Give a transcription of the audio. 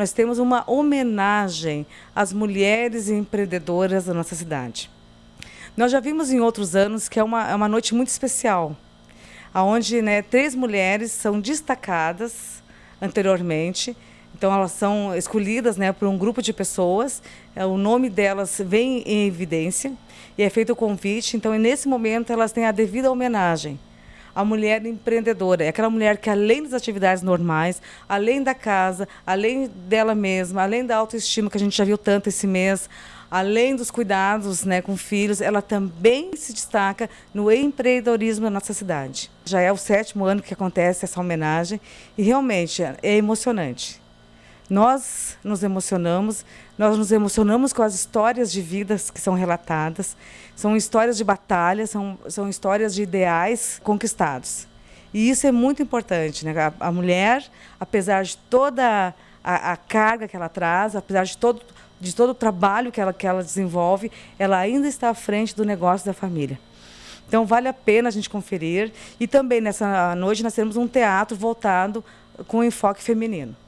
nós temos uma homenagem às mulheres empreendedoras da nossa cidade. Nós já vimos em outros anos que é uma, é uma noite muito especial, onde né, três mulheres são destacadas anteriormente. Então, elas são escolhidas né, por um grupo de pessoas, é, o nome delas vem em evidência e é feito o convite. Então, nesse momento, elas têm a devida homenagem a mulher empreendedora, é aquela mulher que além das atividades normais, além da casa, além dela mesma, além da autoestima que a gente já viu tanto esse mês, além dos cuidados né, com filhos, ela também se destaca no empreendedorismo da nossa cidade. Já é o sétimo ano que acontece essa homenagem e realmente é emocionante. Nós nos emocionamos, nós nos emocionamos com as histórias de vidas que são relatadas, são histórias de batalhas, são, são histórias de ideais conquistados. E isso é muito importante. Né? A, a mulher, apesar de toda a, a, carga que ela traz, apesar de todo, de todo o trabalho que ela, que ela desenvolve, ela ainda está à frente do negócio da família. Então, vale a pena a gente conferir. E também, nessa noite, nós temos um teatro voltado com enfoque feminino.